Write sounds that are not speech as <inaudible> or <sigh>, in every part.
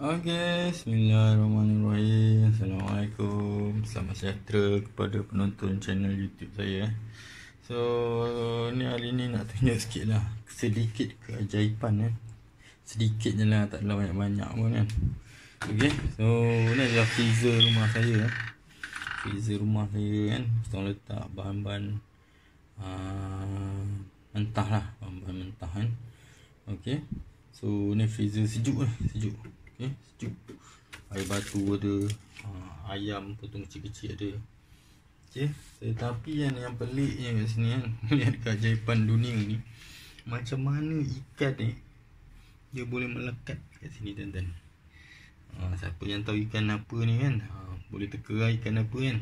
Okey, bismillahirrahmanirrahim. Assalamualaikum. Selamat sejahtera kepada penonton channel YouTube saya. Eh. So, ni hari ni nak tanya sikit lah. Sedikit keajaiban eh. Sedikit je lah, tak banyak-banyak pun kan. Okey, so ni adalah freezer rumah saya. Eh. Freezer rumah saya kan. Kita letak bahan-bahan uh, mentah lah. Bahan-bahan mentah kan. Okey. So, ni freezer sejuk lah. Sejuk eh sejuk air batu ada ah, ayam potong kecil-kecil ada okey tetapi yang yang peliknya kat sini kan <laughs> lihat dekat jaipan dunia ni macam mana ikan ni dia boleh melekat kat sini tuan-tuan ha, siapa yang tahu ikan apa ni kan ha, boleh teka ikan apa kan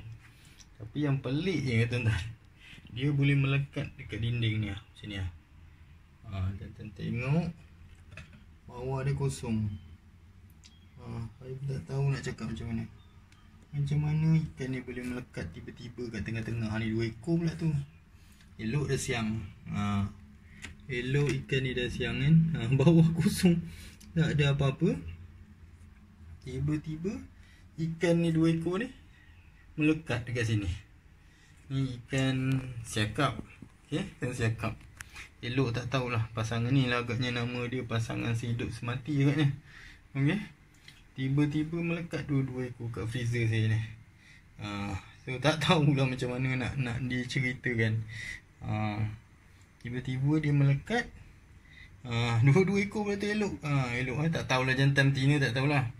tapi yang peliknya kat tuan-tuan <laughs> dia boleh melekat dekat dinding ni ah sini ah ha, tengok bawah dia kosong Ah, saya pun tak tahu nak cakap macam mana Macam mana ikan ni boleh melekat tiba-tiba kat tengah-tengah ni Dua ekor pula tu Elok dah siang ha. Elok ikan ni dah siang kan ha, <laughs> Bawah kosong Tak ada apa-apa Tiba-tiba Ikan ni dua ekor ni Melekat dekat sini Ni ikan siakap okay? Ikan siakap Elok tak tahulah pasangan ni lah agaknya nama dia pasangan sehidup semati agaknya Okay Tiba-tiba melekat dua-dua ekor kat freezer saya ni. Uh, so tak <laughs> tahulah macam mana nak nak diceritakan. Uh, ah, tiba-tiba dia melekat. Uh, <laughs> dua-dua ekor pula tu elok. Uh, elok eh. Tak tahulah jantan tina tak tahulah.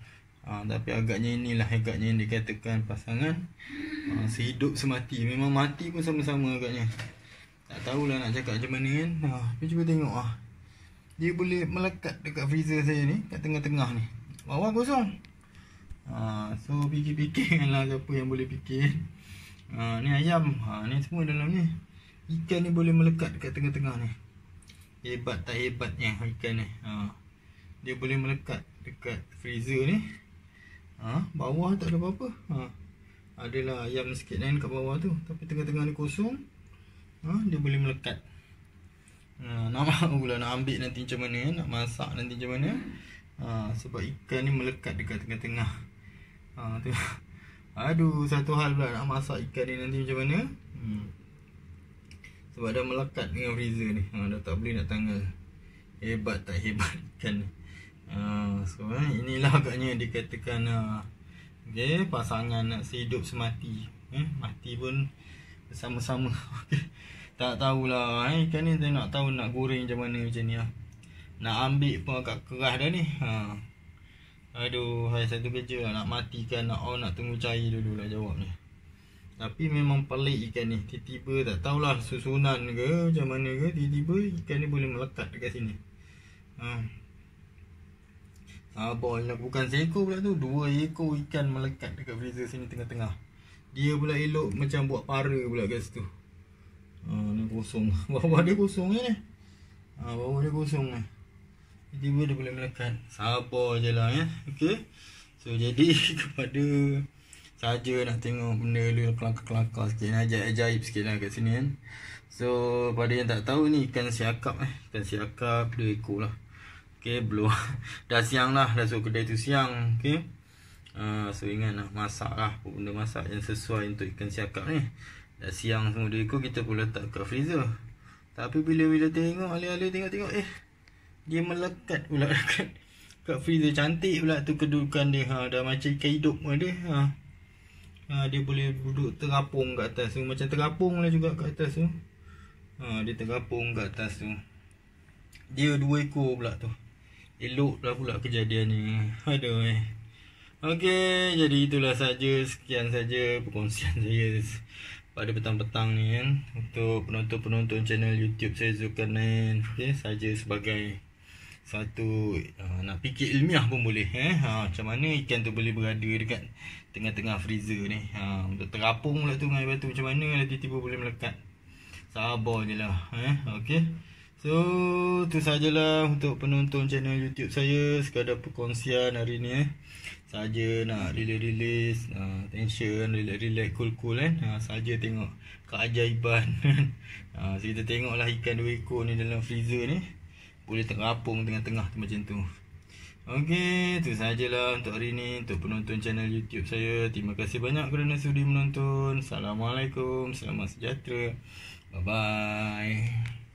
Uh, tapi agaknya inilah agaknya yang dikatakan pasangan. Uh, sehidup semati. Memang mati pun sama-sama agaknya. Tak tahulah nak cakap macam mana kan. Uh, tapi cuba tengok lah. Dia boleh melekat dekat freezer saya ni. Kat tengah-tengah ni bawah kosong ha, so fikir-fikir lah siapa yang boleh fikir ha, ni ayam ha, ni semua dalam ni ikan ni boleh melekat dekat tengah-tengah ni hebat tak hebatnya ikan ni ha, dia boleh melekat dekat freezer ni ha, bawah tak ada apa-apa ha, adalah ayam sikit lain kat bawah tu tapi tengah-tengah ni kosong ha, dia boleh melekat Ha, nak, pula <laughs> lah nak ambil nanti macam mana Nak masak nanti macam mana ha, Sebab ikan ni melekat dekat tengah-tengah ha, tu. <laughs> Aduh satu hal pula nak masak ikan ni nanti macam mana hmm. Sebab dah melekat dengan freezer ni ha, Dah tak boleh nak tanggal Hebat tak hebat <laughs> ikan ni ha, So eh, inilah agaknya dikatakan ha, okay, Pasangan nak sehidup semati eh, Mati pun sama sama okay. Tak tahulah eh, Ikan ni tak nak tahu nak goreng macam mana macam ni lah nak ambil pun agak keras dah ni ha. Aduh, saya satu kerja lah Nak matikan, nak on, nak tunggu cari dulu lah jawab ni Tapi memang pelik ikan ni Tiba-tiba tak tahulah susunan ke macam mana ke Tiba-tiba ikan ni boleh melekat dekat sini ha. Sabar lah, bukan seekor pula tu Dua ekor ikan melekat dekat freezer sini tengah-tengah Dia pula elok macam buat para pula kat situ ha, Ni kosong, <laughs> bawah dia kosong ni eh? Ha, bawah dia kosong ni jadi boleh boleh melekat sabar je lah eh okay. so jadi <laughs> kepada saja nak tengok benda dia kelakar-kelakar sikit ajaib-ajaib eh? sikit lah kat sini kan so pada yang tak tahu ni ikan siakap eh ikan siakap dua ekor lah Okay, belum <laughs> dah siang lah dah suruh kedai tu siang okay. Uh, ah, so ingat nak lah, masak lah benda masak yang sesuai untuk ikan siakap ni dah siang semua dua ekor kita pun letak ke freezer tapi bila-bila tengok alih-alih tengok-tengok eh dia melekat pula <laughs> dekat kat freezer cantik pula tu kedudukan dia ha dah macam ikan hidup pun dia ha. ha dia boleh duduk terapung kat atas tu macam terapung lah juga kat atas tu ha dia terapung kat atas tu dia dua ekor pula tu elok lah pula kejadian ni aduh eh Okey, jadi itulah saja sekian saja perkongsian <laughs> saya pada petang-petang ni kan untuk penonton-penonton channel YouTube saya Zulkarnain okay, saja sebagai satu uh, nak fikir ilmiah pun boleh eh ha macam mana ikan tu boleh berada dekat tengah-tengah freezer ni ha untuk terapung pula tu dengan batu macam mana dia lah tiba-tiba boleh melekat sabar jelah eh okey so tu sajalah untuk penonton channel YouTube saya sekadar perkongsian hari ni eh saja nak relax-relax ha, tension relax-relax cool-cool eh ha, saja tengok keajaiban ha, <laughs> so kita tengoklah ikan dua ekor ni dalam freezer ni boleh terapung tengah tengah tu macam tu Okey, tu sajalah untuk hari ni untuk penonton channel YouTube saya. Terima kasih banyak kerana sudi menonton. Assalamualaikum, selamat sejahtera. Bye bye.